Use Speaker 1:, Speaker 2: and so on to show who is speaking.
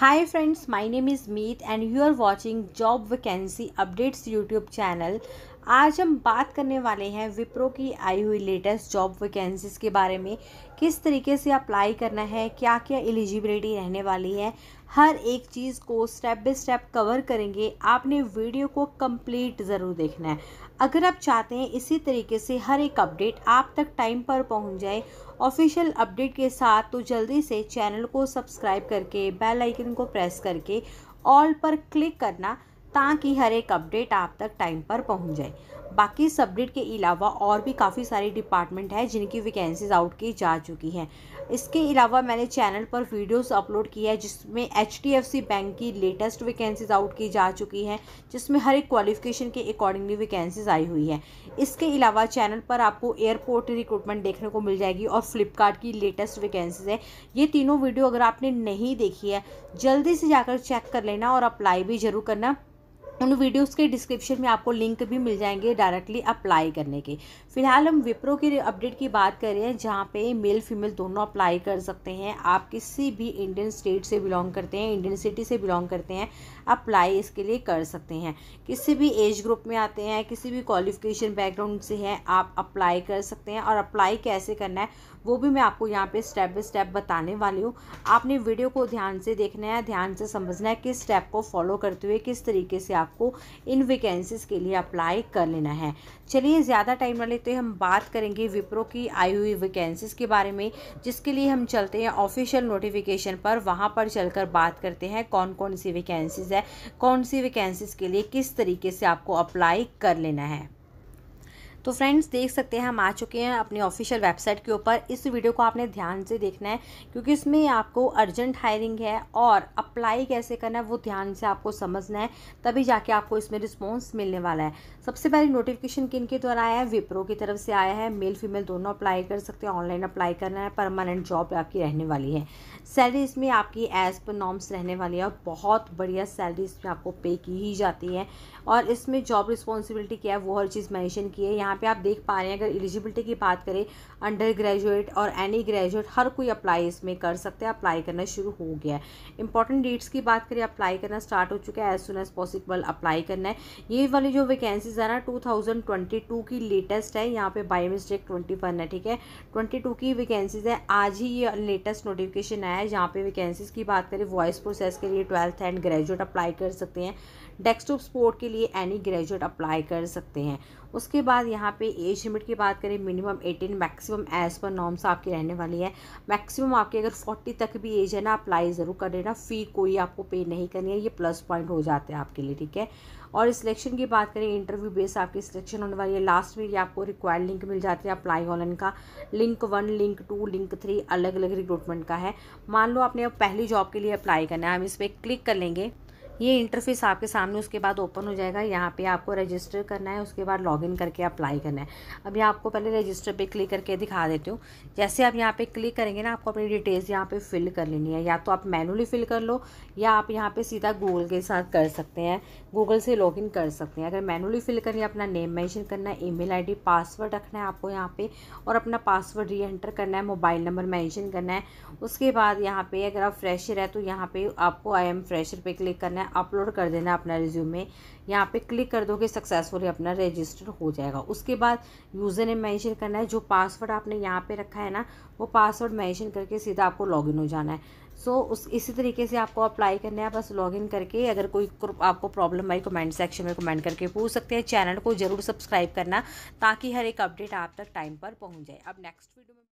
Speaker 1: Hi friends, my name is Meet and you are watching Job Vacancy Updates YouTube channel. आज हम बात करने वाले हैं विप्रो की आई हुई लेटेस्ट जॉब वैकेंसीज़ के बारे में किस तरीके से अप्लाई करना है क्या क्या एलिजिबिलिटी रहने वाली है हर एक चीज़ को स्टेप बाय स्टेप कवर करेंगे आपने वीडियो को कंप्लीट ज़रूर देखना है अगर आप चाहते हैं इसी तरीके से हर एक अपडेट आप तक टाइम पर पहुंच जाए ऑफिशियल अपडेट के साथ तो जल्दी से चैनल को सब्सक्राइब करके बेल आइकन को प्रेस करके ऑल पर क्लिक करना ताकि हर एक अपडेट आप तक टाइम पर पहुंच जाए बाकी अपडेट के अलावा और भी काफ़ी सारे डिपार्टमेंट हैं जिनकी वैकेंसीज आउट की जा चुकी हैं इसके अलावा मैंने चैनल पर वीडियोस अपलोड की है जिसमें एच बैंक की लेटेस्ट वैकेंसीज आउट की जा चुकी हैं जिसमें हर एक क्वालिफिकेशन के अकॉर्डिंगली वैकेंसीज आई हुई है इसके अलावा चैनल पर आपको एयरपोर्ट रिक्रूटमेंट देखने को मिल जाएगी और फ्लिपकार्ट की लेटेस्ट वैकेंसीज है ये तीनों वीडियो अगर आपने नहीं देखी है जल्दी से जाकर चेक कर लेना और अप्लाई भी ज़रूर करना उन वीडियोस के डिस्क्रिप्शन में आपको लिंक भी मिल जाएंगे डायरेक्टली अप्लाई करने के फिलहाल हम विप्रो के अपडेट की बात कर रहे हैं जहाँ पे मेल फीमेल दोनों अप्लाई कर सकते हैं आप किसी भी इंडियन स्टेट से बिलोंग करते हैं इंडियन सिटी से बिलोंग करते हैं अप्लाई इसके लिए कर सकते हैं किसी भी एज ग्रुप में आते हैं किसी भी क्वालिफिकेशन बैकग्राउंड से हैं आप अप्लाई कर सकते हैं और अप्लाई कैसे करना है वो भी मैं आपको यहाँ पे स्टेप बाई स्टेप बताने वाली हूँ आपने वीडियो को ध्यान से देखना है ध्यान से समझना है किस स्टेप को फॉलो करते हुए किस तरीके से आप आपको इन वैकेंसीज के लिए अप्लाई कर लेना है चलिए ज़्यादा टाइम न लेते तो हम बात करेंगे विप्रो की आई हुई वैकेंसीज के बारे में जिसके लिए हम चलते हैं ऑफिशियल नोटिफिकेशन पर वहाँ पर चलकर बात करते हैं कौन कौन सी वैकेंसीज है कौन सी वैकेंसीज के लिए किस तरीके से आपको अप्लाई कर लेना है तो फ्रेंड्स देख सकते हैं हम आ चुके हैं अपनी ऑफिशियल वेबसाइट के ऊपर इस वीडियो को आपने ध्यान से देखना है क्योंकि इसमें आपको अर्जेंट हायरिंग है और अप्लाई कैसे करना है वो ध्यान से आपको समझना है तभी जाके आपको इसमें रिस्पॉन्स मिलने वाला है सबसे पहले नोटिफिकेशन किन के द्वारा आया है विप्रो की तरफ से आया है मेल फीमेल दोनों अप्लाई कर सकते हैं ऑनलाइन अप्लाई करना है परमानेंट जॉब आपकी रहने वाली है सैलरी इसमें आपकी एज पर नॉर्म्स रहने वाली है और बहुत बढ़िया सैलरी इसमें आपको पे की ही जाती है और इसमें जॉब रिस्पॉन्सिबिलिटी क्या है वो हर चीज़ मैंशन की है यहाँ यहाँ पे आप देख पा रहे हैं अगर एलिजिबिलिटी की बात करें अंडर ग्रेजुएट और एनी ग्रेजुएट हर कोई अप्लाई इसमें कर सकते हैं अप्लाई करना शुरू हो गया है इंपॉर्टेंट डेट्स की बात करें अप्लाई करना स्टार्ट हो चुका है as soon as possible apply करना है ये वाली जो वैकेंसीज है ना टू थाउजेंड ट्वेंटी टू की लेटेस्ट है यहाँ पे बाई मिस्टेक ट्वेंटी वन है ठीक है ट्वेंटी टू की वैकेंसीज है आज ही ये लेटेस्ट नोटिफिकेशन आया है जहाँ पे वैकेंसीज की बात करें वॉइस प्रोसेस के लिए ट्वेल्थ एंड ग्रेजुएट अप्लाई कर सकते हैं डेस्कटॉप स्पोर्ट के लिए एनी ग्रेजुएट अप्लाई कर सकते हैं उसके बाद यहाँ पे एज लिमिट की बात करें मिनिमम एटीन मैक्सिमम एज पर नॉर्म्स आपकी रहने वाली है मैक्सिमम आपकी अगर फोर्टी तक भी एज है ना अप्लाई ज़रूर कर लेना फ़ी कोई आपको पे नहीं करनी है ये प्लस पॉइंट हो जाते हैं आपके लिए ठीक है और सिलेक्शन की बात करें इंटरव्यू बेस आपकी सिलेक्शन होने वाली है लास्ट में ये आपको रिक्वायर्ड लिंक मिल जाती है अप्लाई ऑनलाइन का link one link two link three अलग अलग रिक्रूटमेंट का है मान लो आपने अब पहली जॉब के लिए अप्लाई करना है हम इस पर क्लिक कर लेंगे ये इंटरफेस आपके सामने उसके बाद ओपन हो जाएगा यहाँ पे आपको रजिस्टर करना है उसके बाद लॉगिन करके अप्लाई करना है अभी आपको पहले रजिस्टर पे क्लिक करके दिखा देती हूँ जैसे आप यहाँ पे क्लिक करेंगे ना आपको अपनी डिटेल्स यहाँ पे फिल कर लेनी है या तो आप मैनुअली फिल कर लो या आप यहाँ पर सीधा गूगल के साथ कर सकते हैं गूगल से लॉगिन कर सकते हैं अगर मैनुअली फिल करिए अपना नेम मैंशन करना है ई मेल पासवर्ड रखना है आपको यहाँ पर और अपना पासवर्ड री एंटर करना है मोबाइल नंबर मैंशन करना है उसके बाद यहाँ पे अगर आप फ्रेशर है तो यहाँ पर आपको आई एम फ्रेशर पर क्लिक करना है है अपलोड कर देना अपना रिज्यूमे यहाँ पे क्लिक कर दोगे सक्सेसफुली अपना रजिस्टर हो जाएगा उसके बाद यूज़र ने मैंशन करना है जो पासवर्ड आपने यहाँ पे रखा है ना वो पासवर्ड मैंशन करके सीधा आपको लॉगिन हो जाना है सो so, उस इसी तरीके से आपको अप्लाई करना है बस लॉगिन करके अगर कोई आपको प्रॉब्लम आई कमेंट सेक्शन में कमेंट करके पूछ सकते हैं चैनल को ज़रूर सब्सक्राइब करना ताकि हर एक अपडेट आप तक टाइम पर पहुँच जाए अब नेक्स्ट वीडियो में